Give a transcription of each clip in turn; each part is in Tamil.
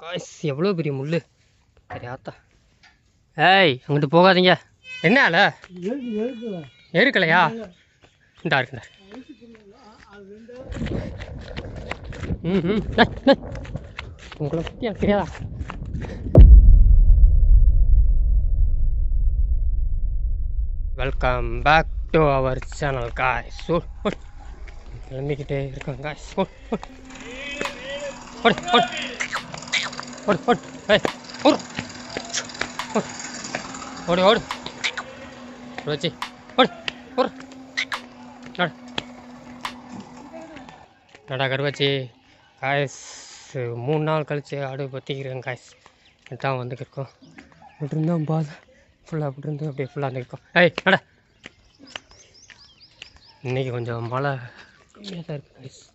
காய்ஸ் எவ்வளோ பெரிய முள் சரியாத்தா ஏய் அங்கிட்டு போகாதீங்க என்ன ஆள எடுக்கலையா இந்தா இருக்குண்டா ம் ம் உங்களை பற்றி தெரியாதா welcome back to our channel காய் சூ கிளம்பிக்கிட்டே இருக்கோம் காய் சூ ஓடு ஓடு ஏய் ஓடு ஓடு ஓடு வச்சு ஓடு ஓடு நட நடா கருவாச்சி காய்ஸ் மூணு நாள் கழித்து ஆடு பற்றிக்கிறேன் காய்ஸ் தான் வந்துக்கிருக்கோம் இப்படி இருந்தால் பாதை ஃபுல்லாக அப்படி இருந்து அப்படியே ஃபுல்லாக வந்துருக்கோம் ஏய் நட இன்றைக்கி கொஞ்சம் மழை கம்மியாக தான் இருக்குது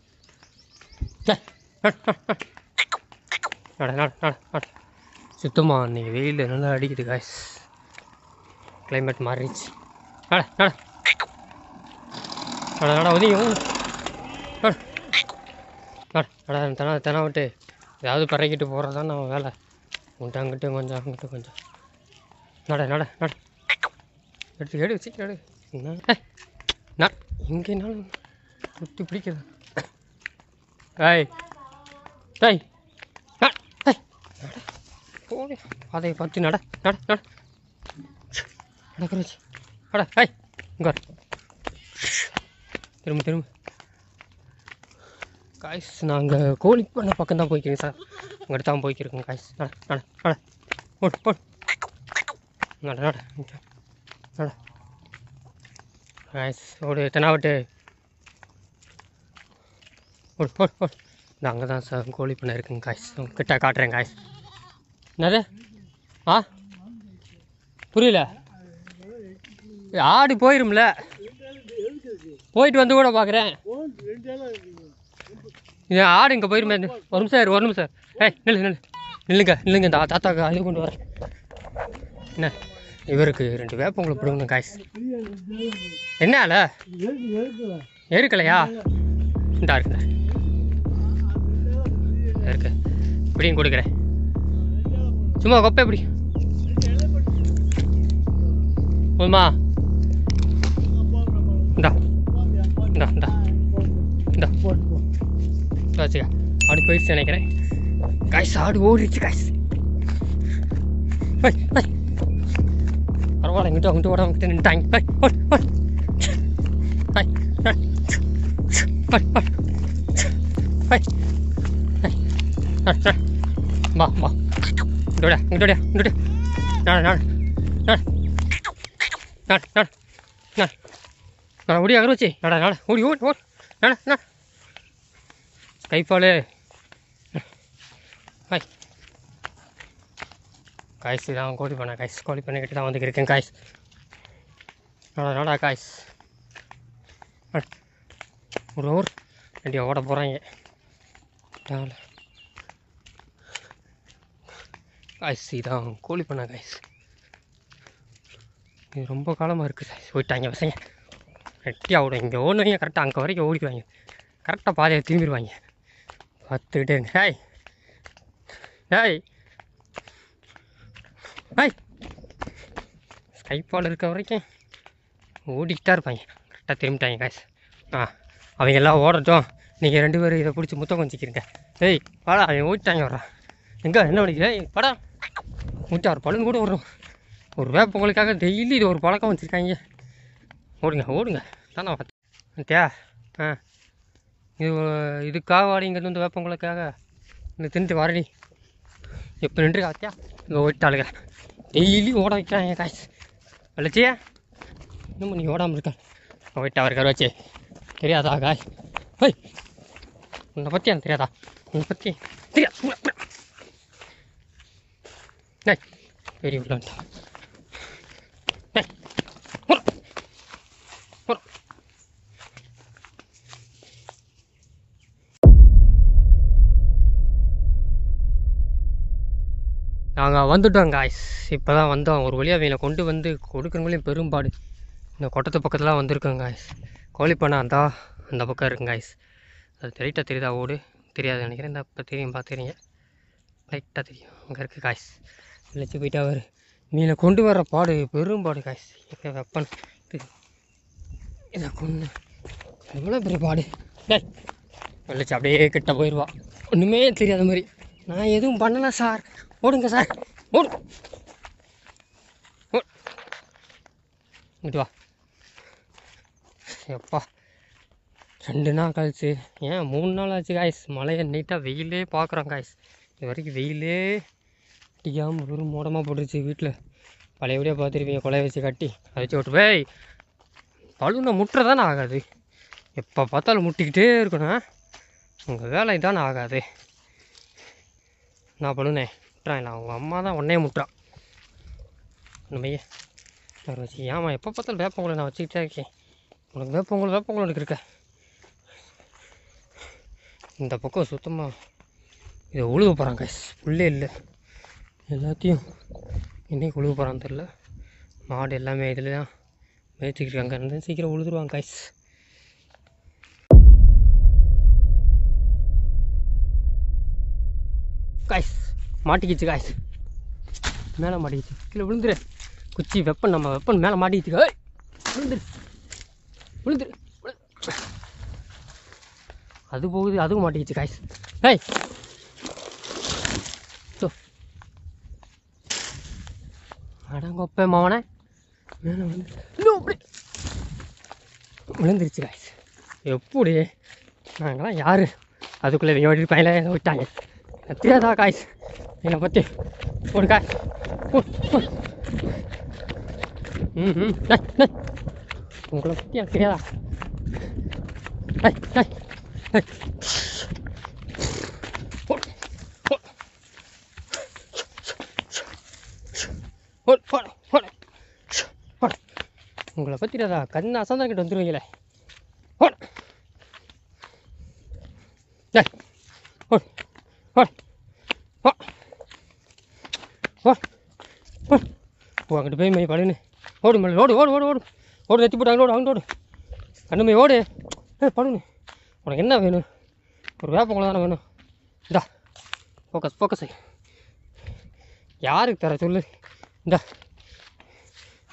காய்ஸ் நட நட நட நட சுத்தமாக இன்றைக்கி வெயில் நல்லா அடிக்குது காய்ஸ் கிளைமேட் மாறிடுச்சு நட நட நட நட உதயம் நட நட தினா தினா விட்டு ஏதாவது பறக்கிட்டு போகிறது தான் நம்ம வேலை உன்ட்டு கொஞ்சம் அங்கிட்டு கொஞ்சம் நட நட நட எடுத்து எடு வச்சு எடு நான் எங்கேனாலும் குத்தி பிடிக்கிறது ஐய் தாய் போவே பாதையை பார்த்து நட நட நட நடக்கிறச்சு அட ஹாய் உங்க திரும்ப திரும்ப காய்ஸ் நாங்கள் கோழி பண்ண பக்கம் தான் போய்க்கிறேன் சார் உங்கள்கிட்ட தான் போய்க்கிருக்கோம் காய்ஸ் நட நட நட போட்டு போட் நட நட நட காய்ஸ் ஒரு தெனாவட்டு போட்டு போட் போட்டு இந்த அங்கே தான் சார் கோழி பண்ண இருக்குங்க காய்ஸ் உங்ககிட்ட காட்டுறேன் காய்ஸ் என்னது ஆ புரியல ஆடு போயிரும்ல போயிட்டு வந்து கூட பார்க்குறேன் என் ஆடு இங்கே போயிருமே ஒரு நிமிஷம் ஒரு நிமிஷம் ஏய் நில்லு நில்லு நில்லுங்க நில்லுங்க இந்த தாத்தாக்கு அழுகு கொண்டு வரேன் என்ன இவருக்கு ரெண்டு வேப்பங்களை பிடுங்க காய்ஸ் என்னால இருக்கலையா இந்தா இருக்குங்க இருக்கு இப்படியும் கொடுக்குறேன் சும்மா கொப்பை எப்படி போதுமா இந்தா இந்தா இந்தா இந்தா வச்சுக்க அப்படி போயிடுச்சு நினைக்கிறேன் காய்ஸ் ஆடு ஓடிடுச்சு காய்ஸ் பரவாயில்ல இங்கிட்ட அவங்ககிட்ட ஓட அவங்ககிட்ட நின்ட்டாங்க பா பா இங்கோட இங்கோட இங்கோட நான் நான் நான் நான் நான் நான் நான் ஓடி அகர வச்சு நாடா நாடா ஓடி ஓடி ஓடி நாடா நான் கைப்பாலு ஹாய் காய்ஸ் நான் கோழி பண்ணேன் காய்ஸ் கோழி பண்ணிக்கிட்டு தான் வந்துக்கிருக்கேன் காய்ஸ் நாடா நாடா காய்ஸ் ஒரு ஊர் ரெண்டியாக ஓட போகிறாங்க காய்ஸ் இதான் கோழி பண்ணா காய்ஸ் இது ரொம்ப காலமாக இருக்குது காய்ஸ் போயிட்டாங்க பசங்க ரெட்டி ஆகிடும் இங்கே ஓடுவீங்க கரெக்டாக அங்கே வரைக்கும் ஓடிக்குவாங்க கரெக்டாக பாதையை திரும்பிடுவாங்க பார்த்துக்கிட்டே ஹாய் ஹாய் ஹாய் ஸ்கைப்பால் இருக்க வரைக்கும் ஓடிக்கிட்டா இருப்பாங்க கரெக்டாக திரும்பிட்டாங்க காய்ஸ் ஆ அவங்க எல்லாம் ஓடட்டும் நீங்கள் ரெண்டு பேரும் இதை பிடிச்சி முத்தம் கொஞ்சிக்கிறீங்க ஏய் பாடா அவன் ஓடிட்டாங்க வர்றான் எங்கே என்ன பண்ணிக்கிறேன் படம் நூற்றி ஆறு பலன் கூட வரும் ஒரு வேப்பங்களுக்காக டெய்லி இது ஒரு பழக்கம் வச்சுருக்காங்க ஓடுங்க ஓடுங்க தானே பார்த்தேன் ஆ இது இதுக்காக வாடிங்கிறது வந்து வேப்பங்களுக்காக இந்த திண்டு வரடி எப்போ நின்று காத்தியா இங்கே ஓட்டாளுங்க டெய்லி ஓட வைக்கிறாங்க காய் வளர்ச்சியா இன்னும் நீ ஓடாமல் இருக்க ஓட்டா இருக்கார் வச்சு தெரியாதா காய் ஹோய் உன்னை பற்றி எனக்கு தெரியாதா உன்னை பற்றி தெரியாது very blunt. நாங்கள் வந்துட்டோம் காய்ஸ் இப்போ தான் வந்தோம் ஒரு வழியாக அவங்களை கொண்டு வந்து கொடுக்குறவங்களையும் பெரும்பாடு இந்த கொட்டத்து பக்கத்துலாம் வந்திருக்கோம் காய்ஸ் கோழிப்பண்ணா அந்த அந்த பக்கம் இருக்குங்க காய்ஸ் அது தெரியட்டா தெரியுதா ஓடு தெரியாது நினைக்கிறேன் இந்த இப்போ தெரியும் பார்த்துறீங்க லைட்டாக தெரியும் அங்கே இருக்குது காய்ஸ் இழைச்சி போயிட்டு அவர் மீனை கொண்டு வர பாடு பெரும் பாடு காய்ச்சி வெப்பன் இதை கொண்டு எவ்வளோ பெரிய பாடு டேய் அப்படியே கிட்ட போயிடுவா ஒன்றுமே தெரியாத மாதிரி நான் எதுவும் பண்ணலை சார் ஓடுங்க சார் ஓடு இங்கிட்டு வா எப்பா ரெண்டு நாள் கழிச்சு ஏன் மூணு நாள் ஆச்சு காய்ஸ் மழையை நீட்டாக வெயிலே பார்க்குறோம் காய்ஸ் இது வரைக்கும் வெயிலே அடிக்காமல் வெறும் மோடமாக போட்டுருச்சு வீட்டில் பழையபடியாக பார்த்துருப்பீங்க கொலை வச்சு கட்டி அதை வச்சு விட்டு போய் பழுனை முட்டுறதானே ஆகாது எப்போ பார்த்தாலும் முட்டிக்கிட்டே இருக்கணும் உங்கள் வேலை தானே ஆகாது நான் பழுனே முட்டுறேன் நான் உங்கள் அம்மா தான் உடனே முட்டுறான் நம்ம வச்சு ஏமா எப்போ பார்த்தாலும் வேப்பங்குளை நான் வச்சுக்கிட்டே இருக்கேன் உனக்கு வேப்பங்குளை வேப்பங்குளை எனக்கு இருக்க இந்த பக்கம் சுத்தமாக இதை உழுவ போகிறாங்க புள்ளே இல்லை எல்லாத்தையும் இன்னைக்கு உழுவு போகிறான்னு தெரில மாடு எல்லாமே இதில் தான் மேய்ச்சிக்கிட்டு அங்கே இருந்து சீக்கிரம் உழுதுருவாங்க கைஸ் காய்ஸ் மாட்டிக்கிச்சு காய்ஸ் மேலே மாட்டிக்கிச்சு கீழே விழுந்துரு குச்சி வெப்பன் நம்ம வெப்பன் மேலே மாட்டிக்கிச்சு காய் விழுந்துரு விழுந்துரு அது போகுது அதுவும் மாட்டிக்கிச்சு காய்ஸ் ஏய் அடங்கொப்ப மவனை இன்னும் அப்படி விழுந்துருச்சு காய்ஸ் எப்படி நாங்களாம் யார் அதுக்குள்ளே விளையாடி பயில ஏதோ விட்டாங்க தெரியாதா காய்ஸ் என்னை பற்றி ஒரு காய் ம் உங்களை பற்றி எனக்கு தெரியாதா உங்களை பற்றிடாதா கண்ணை அசந்தாங்கிட்ட வந்துடுவீங்களே ஓட் ஓட் ஓ ஓ ஓ அங்கிட்டு போய் மை படுன்னு ஓடு மேலே ஓடு ஓடு ஓடு ஓடு ஓடு நெத்தி போட்டு அங்கே ஓடு அங்கே ஓடு கண்ணு மை ஓடு ஏ படுன்னு உனக்கு என்ன வேணும் ஒரு வேப்பங்குளம் தானே வேணும் இந்தா ஃபோக்கஸ் ஃபோக்கஸ் யாருக்கு தர சொல்லு இந்தா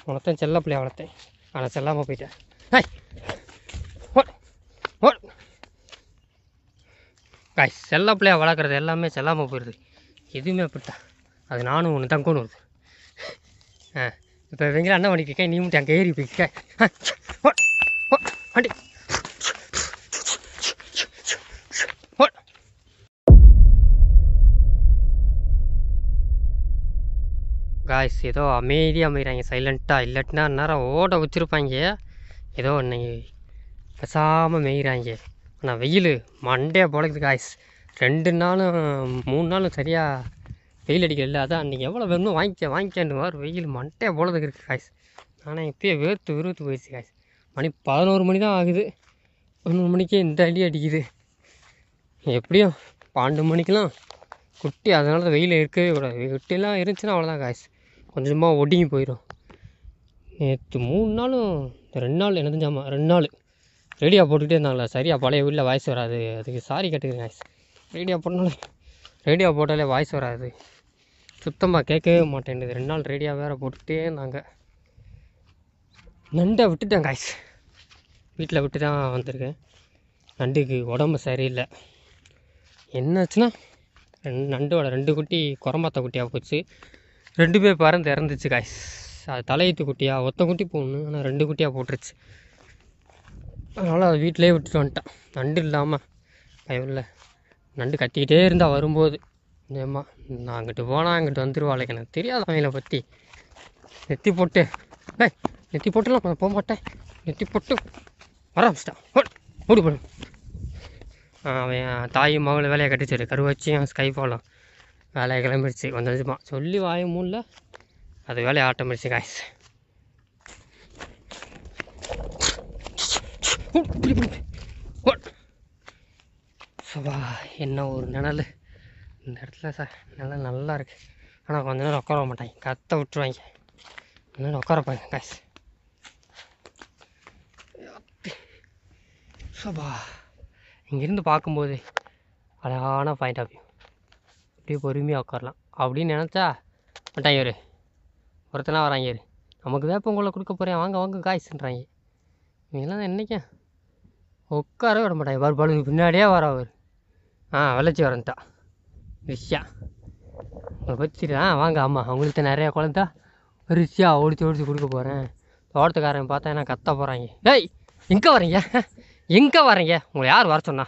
உனத்தான் செல்ல பிள்ளையா வளர்த்தேன் ஆனால் செல்லாமல் போயிட்டேன் ஹாய் ஓட் ஓட் காய் செல்ல பிள்ளையாக வளர்க்குறது எல்லாமே செல்லாமல் போயிடுது எதுவுமே அப்படித்தான் அது நானும் ஒன்று தங்கணும் வருது ஆ இப்போ இவங்கள அண்ணன் பண்ணிக்கிறேன் நீ மட்டும் அங்கே ஏறி போய்க்க ஓட் ஓட் வண்டி காய்ஸ் ஏதோ அமைதியாக அமைகிறாங்க சைலண்ட்டாக இல்லாட்டினா நேரம் ஓட வச்சுருப்பாங்க ஏதோ இன்னைக்கு பேசாமல் மேய்கிறாங்க ஆனால் வெயில் மண்டையாக போலக்குது காய்ஸ் ரெண்டு நாளும் மூணு நாளும் சரியாக வெயில் அடிக்கல அதான் அன்றைக்கி எவ்வளோ வேணுமோ வாங்கிக்க வாங்கிக்கன்ற மாதிரி வெயில் மண்டையாக போலதுக்கு இருக்குது காய்ஸ் ஆனால் இப்போயே வேர்த்து விருத்து போயிடுச்சு காய்ஸ் மணி பதினோரு மணி தான் ஆகுது பதினொரு மணிக்கே இந்த அடி அடிக்குது எப்படியும் பன்னெண்டு மணிக்கெலாம் குட்டி அதனால தான் வெயில் இருக்கவே கூடாது குட்டிலாம் இருந்துச்சுன்னா அவ்வளோதான் காய்ஸ் கொஞ்சமாக ஒடுங்கி போயிடும் நேற்று மூணு நாளும் ரெண்டு நாள் என்ன தெரிஞ்சாமல் ரெண்டு நாள் ரேடியோ போட்டுக்கிட்டே இருந்தாங்களா சரியாக பழைய வீட்டில் வாய்ஸ் வராது அதுக்கு சாரி கேட்டுக்கிறேன் காய்ஸ் ரேடியோ போட்டாலே ரேடியோ போட்டாலே வாய்ஸ் வராது சுத்தமாக கேட்கவே மாட்டேங்குது ரெண்டு நாள் ரேடியோ வேறு போட்டுக்கிட்டே இருந்தாங்க நண்டை விட்டுட்டேன் காய்ஸ் வீட்டில் விட்டு தான் வந்திருக்கேன் நண்டுக்கு உடம்பு சரியில்லை என்னாச்சுன்னா ரெண்டு நண்டோட ரெண்டு குட்டி குரம்பாத்த குட்டியாக போச்சு ரெண்டு பேர் பறந்து இறந்துச்சு காய்ஸ் அது தலையத்து குட்டியாக ஒத்த குட்டி போகணும் ஆனால் ரெண்டு குட்டியாக போட்டுருச்சு அதனால் அதை வீட்டிலே விட்டுட்டு வந்துட்டான் நண்டு இல்லாமல் இல்லை நண்டு கட்டிக்கிட்டே இருந்தால் வரும்போது ஏம்மா நான் அங்கிட்டு போனால் அங்கிட்டு வந்துடுவாள் எனக்கு தெரியாது அவங்கள பற்றி நெத்தி போட்டு டேய் நெத்தி போட்டுலாம் நான் போக மாட்டேன் நெத்தி போட்டு ஆரம்பிச்சிட்டான் ஓடி போடு அவன் தாயும் மகளும் வேலையை கட்டிச்சிரு கருவாச்சியும் ஸ்கைஃபாலும் வேலையை கிளம்பிடுச்சு கொஞ்சம் சொல்லி வாய முடில அது வேலையை ஆட்டமிடுச்சு காய்ஸ் சுபா என்ன ஒரு நிழல் இந்த இடத்துல சார் நிழல் நல்லா இருக்குது ஆனால் கொஞ்ச நேரம் உட்கார மாட்டாங்க கத்த விட்டுருவாங்க கொஞ்ச நேரம் உட்காரப்பாங்க காய்ஸ் சுபா இங்கேருந்து பார்க்கும்போது அழகான பாயிண்ட் ஆஃப் வியூ அப்படியே பொறுமையாக உட்காரலாம் அப்படின்னு நினச்சா மட்டான் இவர் ஒருத்தனா வராங்க இரு நமக்கு வேப்பங்குள்ள கொடுக்க போகிறேன் வாங்க வாங்க காய்ச்சுன்றாங்க இவங்கெல்லாம் என்னைக்கா உட்கார விட மாட்டாங்க பாரு பழுங்க பின்னாடியே வர அவர் ஆ விளைச்சி வரன்ட்டா விஷயா உங்களை பற்றி ஆ வாங்க ஆமாம் அவங்கள்ட்ட நிறையா குழந்தா ரிஷியா ஒழிச்சு ஒழிச்சு கொடுக்க போகிறேன் தோட்டத்துக்காரன் பார்த்தா என்ன கத்த போகிறாங்க ஏய் எங்கே வரீங்க எங்கே வரீங்க உங்களை யார் வர சொன்னா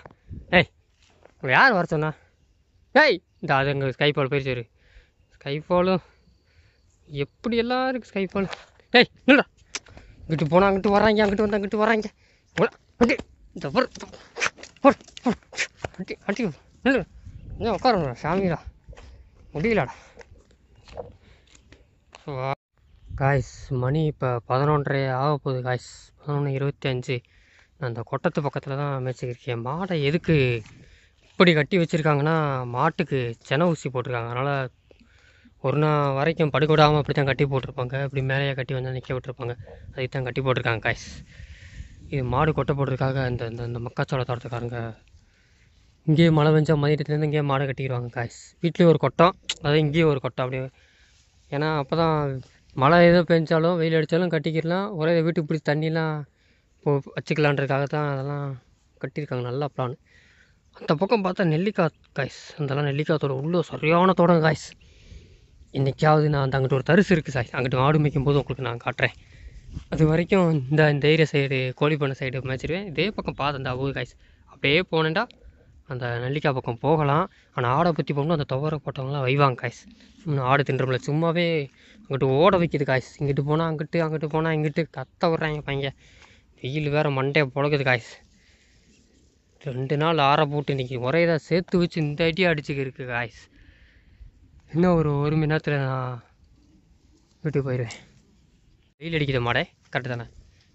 ஏய் உங்களை யார் வர சொன்னா ஏய் இந்த அது எங்கள் ஸ்கைஃபால் போயிடுச்சு ஸ்கைஃபாலும் எப்படி எல்லாம் இருக்குது ஸ்கைஃபால் ஏய் இல்லை இங்கிட்டு போனால் அங்கிட்டு வராங்க அங்கிட்டு வந்து அங்கிட்டு வராங்க இந்த சாமிடா முடியலடா காய்ஸ் மணி இப்போ பதினொன்றரை ஆக போகுது காய்ஸ் பதினொன்று இருபத்தி அஞ்சு நான் அந்த கொட்டத்து பக்கத்தில் தான் மேய்ச்சிக்கிருக்கேன் மாடை எதுக்கு எப்படி கட்டி வச்சுருக்காங்கன்னா மாட்டுக்கு சென ஊசி போட்டிருக்காங்க அதனால் ஒரு நாள் வரைக்கும் படுக்கூடாமல் அப்படி தான் கட்டி போட்டிருப்பாங்க இப்படி மேலேயே கட்டி வந்து நிற்க விட்டுருப்பாங்க அதுக்கு தான் கட்டி போட்டிருக்காங்க காய்ஸ் இது மாடு கொட்டை போடுறதுக்காக இந்த இந்த இந்த மக்காச்சோள தோட்டத்துக்காரங்க இங்கேயே மழை பெஞ்சா மதியத்துலேருந்து இங்கேயே மாடு கட்டிடுவாங்க காய்ஸ் வீட்லேயும் ஒரு கொட்டம் அதாவது இங்கேயும் ஒரு கொட்டம் அப்படியே ஏன்னா அப்போ தான் மழை எதோ பெஞ்சாலும் வெயில் அடித்தாலும் கட்டிக்கிடலாம் ஒரே வீட்டுக்கு பிடிச்சி தண்ணிலாம் இப்போ வச்சுக்கலான்றதுக்காக தான் அதெல்லாம் கட்டியிருக்காங்க நல்லா பிளான் அந்த பக்கம் பார்த்தா நெல்லிக்காய் காய்ஸ் அந்தலாம் நெல்லிக்காய் தோட்டம் உள்ளே சரியான தோட்டம் காய்ஸ் இன்றைக்காவது நான் அந்த அங்கிட்ட ஒரு தரிசு இருக்குது சாய்ஸ் அங்கிட்ட ஆடு மேய்க்கும் போது உங்களுக்கு நான் காட்டுறேன் அது வரைக்கும் இந்த இந்த ஏரியா சைடு கோழிப்பண்ணை சைடு மேய்ச்சிடுவேன் இதே பக்கம் பார்த்து அந்த அவுகு காய்ஸ் அப்படியே போனேன்டா அந்த நெல்லிக்காய் பக்கம் போகலாம் ஆனால் ஆடை பற்றி போகணும் அந்த துவரை போட்டவங்களாம் வைவாங்க காய்ஸ் இன்னும் ஆடு தின்றமில்ல சும்மாவே அங்கிட்டு ஓட வைக்கிது காய்ஸ் இங்கிட்டு போனால் அங்கிட்டு அங்கிட்டு போனால் இங்கிட்டு கத்த விட்றாங்க பையன் வெயில் வேறு மண்டையை புழக்குது காய்ஸ் ரெண்டு நாள் ஆற போட்டு இன்றைக்கி ஒரே தான் சேர்த்து வச்சு இந்த அடி அடிச்சுக்கிருக்கு காய்ஸ் இன்னும் ஒரு ஒரு மணி நேரத்தில் நான் வீட்டுக்கு போயிடுவேன் வெயில் அடிக்கிற மாடை கரெக்டு தானே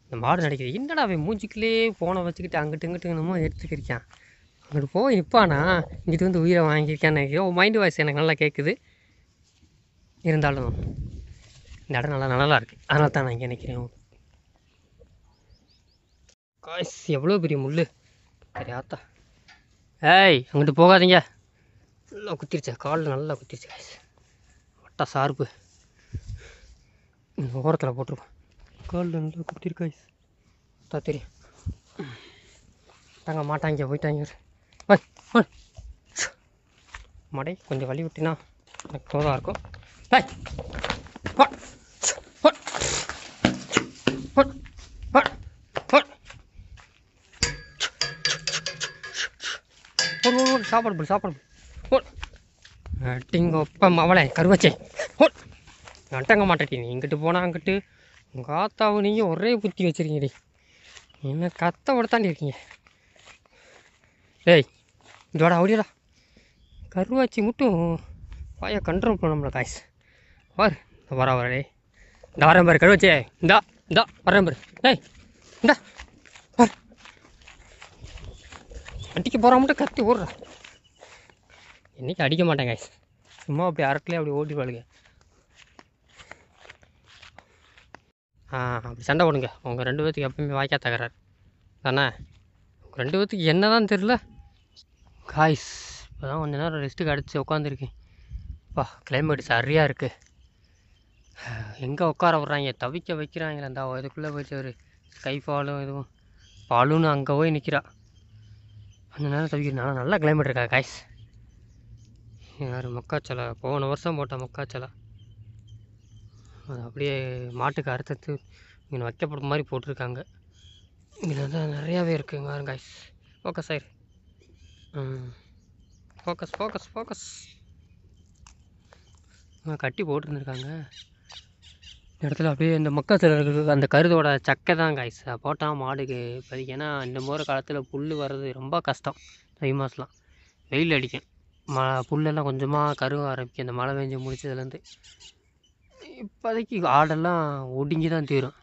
இந்த மாடு நடிக்குது என்னடா அவன் மூஞ்சிக்கிலே ஃபோனை வச்சுக்கிட்டு அங்கிட்டு இங்கிட்டு என்னமோ எடுத்துக்கிருக்கான் அங்கிட்டு போய் இப்பானா இங்கிட்டு வந்து உயிரை வாங்கியிருக்கான்னு நினைக்கிறேன் மைண்டு வாய்ஸ் எனக்கு நல்லா கேட்குது இருந்தாலும் இந்த இடம் நல்லா நல்லா இருக்குது அதனால தான் நான் இங்கே நினைக்கிறேன் காய்ஸ் எவ்வளோ பெரிய முள் કર્યા ஏய் அங்கிட்டு போகாதீங்க நல்லா குத்திருச்சேன் காலில் நல்லா குத்திருச்சேன் காய்ஸ் சார்பு இந்த ஓரத்தில் போட்டிருக்கோம் காலில் நல்லா குத்திருக்கு காய்ஸ் தான் தெரியும் தாங்க மாட்டாங்க போயிட்டாங்க மடை கொஞ்சம் வழி விட்டினா எனக்கு இருக்கும் ஏய் சாப்பாடு போடு சாப்பாடு ஹோல் அட்டிங்கப்ப மவளை கருவச்சே ஹோல் நட்டங்க மாட்டேன் இங்கிட்டு போனால் அங்கிட்டு உங்கள் ஆத்தாவும் நீங்கள் ஒரே புத்தி வச்சுருக்கீங்கடி என்ன கத்தை விடத்தாண்டி இருக்கீங்க டேய் இதோட அப்படியா கருவாச்சி மட்டும் வாயை கண்ட்ரோல் பண்ணோம்ல காய்ஸ் வார் வர வரே இந்த வரம்பரு கருவாச்சே கழுவச்சே இந்தா இந்தா வரம்பரு டேய் இந்தா வார் அடிக்க போகிறா மட்டும் கத்தி ஓடுறா இன்றைக்கி அடிக்க மாட்டேன் காய்ஸ் சும்மா அப்படி அரட்டிலே அப்படி ஓட்டி பாருங்க ஆ அப்படி சண்டை போடுங்க உங்கள் ரெண்டு பேர்த்துக்கு எப்பவுமே வாய்க்கா தகராறு தானே உங்கள் ரெண்டு பேர்த்துக்கு என்ன தான் தெரில காய்ஸ் இப்போ தான் கொஞ்ச நேரம் ரெஸ்ட்டு கிடச்சி உட்காந்துருக்கேன் பா கிளைமேட் சரியாக இருக்குது எங்கே உட்கார விட்றாங்க தவிக்க வைக்கிறாங்களே அந்த இதுக்குள்ளே போயிட்டு ஒரு பாலும் இதுவும் பாலுன்னு அங்கே போய் நிற்கிறா அந்த நேரம் தவிக்கிறனால நல்லா கிளைமேட் இருக்கா காய்ஸ் யார் மக்காச்சோளா போன வருஷம் போட்ட மக்காச்சோளா அது அப்படியே மாட்டுக்கு அறுத்தத்து இங்கே வைக்கப்படுற மாதிரி போட்டிருக்காங்க இங்கே வந்து நிறையாவே இருக்குங்க பாருங்க ஐஸ் ஃபோக்கஸ் ஆயிரு ஃபோக்கஸ் ஃபோக்கஸ் ஃபோக்கஸ் கட்டி போட்டுருந்துருக்காங்க இந்த இடத்துல அப்படியே இந்த மக்காச்சோளருக்கு அந்த கருதோட சக்கை தான் காய்ஸ் போட்டால் மாடுக்கு இப்போ ஏன்னா இந்த மோர காலத்தில் புல் வர்றது ரொம்ப கஷ்டம் தை மாதம்லாம் வெயில் அடிக்கும் ம புல்லெல்லாம் கொஞ்சமாக கருக ஆரம்பிக்கும் இந்த மழை பெஞ்சு முடிச்சதுலேருந்து இப்போதைக்கு ஆடெல்லாம் ஒடுங்கி தான் தீரும்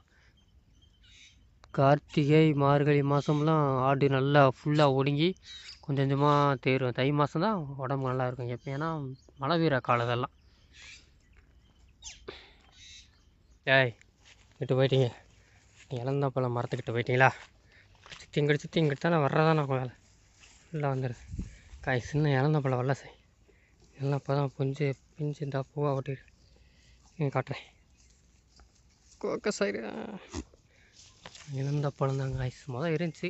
கார்த்திகை மார்கழி மாதம்லாம் ஆடு நல்லா ஃபுல்லாக ஒடுங்கி கொஞ்சம் கொஞ்சமாக தேரும் தை மாதம் தான் உடம்பு நல்லா இருக்கும் எப்போ ஏன்னா மழை வீர காலதெல்லாம் ஏய் கிட்ட போயிட்டீங்க இழந்த பழம் மரத்துக்கிட்ட போயிட்டீங்களா திங்கடிச்சு திங்கடிச்சு தான் வர்றதான் நான் வேலை உள்ளே வந்துடுது காய் சின்ன இழந்த பழம் வரல சார் எல்லாம் இப்போ தான் புஞ்சு பிஞ்சு இந்த பூவாக ஒட்டிட்டு இங்கே காட்டுறேன் கோக்க சார் இழந்த பழம் தான் காய்ஸ் மொதல் இருந்துச்சு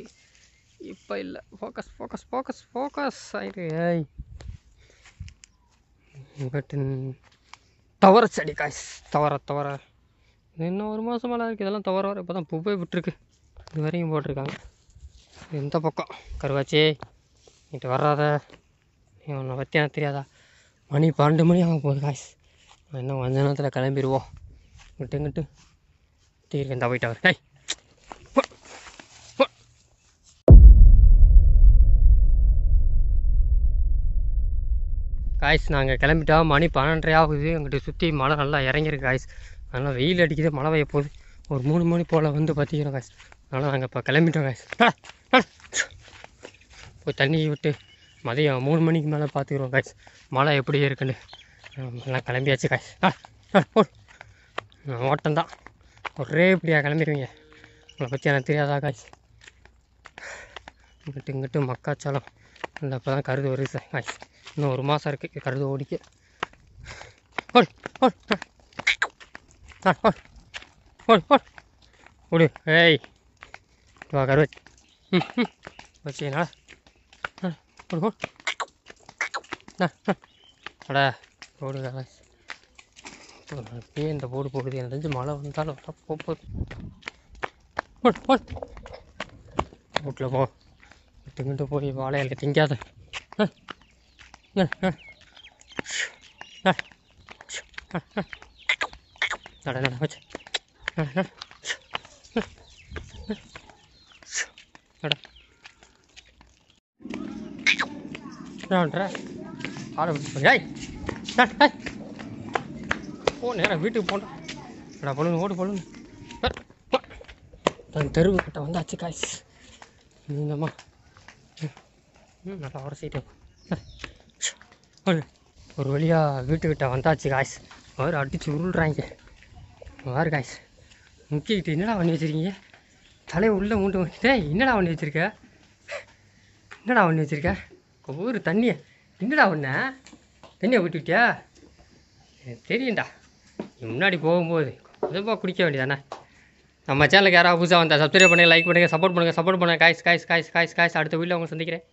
இப்போ இல்லை ஃபோக்கஸ் ஃபோக்கஸ் ஃபோக்கஸ் ஃபோக்கஸ் ஆயிடு ஏய் பட் தவற செடி காய்ஸ் தவற தவற இன்னும் ஒரு மாதம் மேலே இருக்குது இதெல்லாம் தவற வர இப்போ தான் பூவே விட்டுருக்கு இது வரையும் போட்டிருக்காங்க எந்த பக்கம் கருவாச்சி இங்கிட்டு வராத உன்னை பற்றி பற்றியா தெரியாதா மணி பன்னெண்டு மணி ஆக போகுது காய்ஸ் இன்னும் கொஞ்ச நேரத்தில் கிளம்பிடுவோம் இங்கிட்டு இங்கிட்டு தீர்க்கந்தா போயிட்டு அவர் காய் காய்ஸ் நாங்கள் கிளம்பிட்டோம் மணி பன்னெண்டரை ஆகுது எங்கிட்ட சுற்றி மழை நல்லா இறங்கியிருக்கு காய்ஸ் நல்லா வெயில் அடிக்குது மழை பெய்ய போகுது ஒரு மூணு மணி போல் வந்து பார்த்திக்கிறோம் காய்ஸ் அதனால் நாங்கள் இப்போ கிளம்பிட்டோம் காய்ஸ் போய் தண்ணியை விட்டு மதியம் மூணு மணிக்கு மேலே பார்த்துக்குறோம் காய்ஸ் மழை எப்படி இருக்குன்னு எல்லாம் கிளம்பியாச்சு காய்ஸ் ஆ போல் ஓட்டம்தான் ஒரே இப்படியா கிளம்பிடுவீங்க உங்களை பற்றி எனக்கு தெரியாதா காய்ஸ் இங்கிட்டு இங்கிட்டு மக்காச்சோளம் அந்த அப்போ தான் கருது வருது சார் காய்ஸ் இன்னும் ஒரு மாதம் இருக்குது கருது ஓடிக்க ஓல் ஓல் ஓடு ஏய் வா கருவை ம் ம் வச்சுனா పడుకో அடா ரோடு வேலை அப்படியே இந்த போடு போடுது எனக்கு மழை வந்தாலும் போட்டு வீட்டில் போ இட்டுங்கிட்டு போய் வாழையில திங்காத நட நட வச்சு என்ன போ நேராக வீட்டுக்கு போண்டா அடா பொண்ணு ஓடு பொண்ணு நான் தெருவு கிட்ட வந்தாச்சு காய்ஸ் ம் நல்லா உரசிட்டேன் ஒரு வழியாக வீட்டுக்கிட்ட வந்தாச்சு காய்ஸ் அவர் அடித்து உருள்றாங்க வாரு காய்ஸ் முக்கிக்கிட்டு என்னடா பண்ணி வச்சுருக்கீங்க தலையை உள்ளே மூண்டு வந்துட்டேன் என்னடா பண்ணி வச்சுருக்க என்னடா பண்ணி வச்சுருக்கேன் ஒவ்வொரு தண்ணியை என்னடா ஒன்ன தண்ணியை விட்டுக்கிட்டியா தெரியும்டா முன்னாடி போகும்போது கொஞ்சமாக குடிக்க வேண்டியதானே நம்ம சேனலுக்கு யாராவது புதுசாக வந்தால் சப்ஸ்கிரைப் பண்ணுங்கள் லைக் பண்ணுங்கள் சப்போர்ட் பண்ணுங்கள் சப்போர்ட் பண்ணுங்கள் guys guys guys guys guys அடுத்த வீட்டில் அவங்க சந்திக்கிறேன்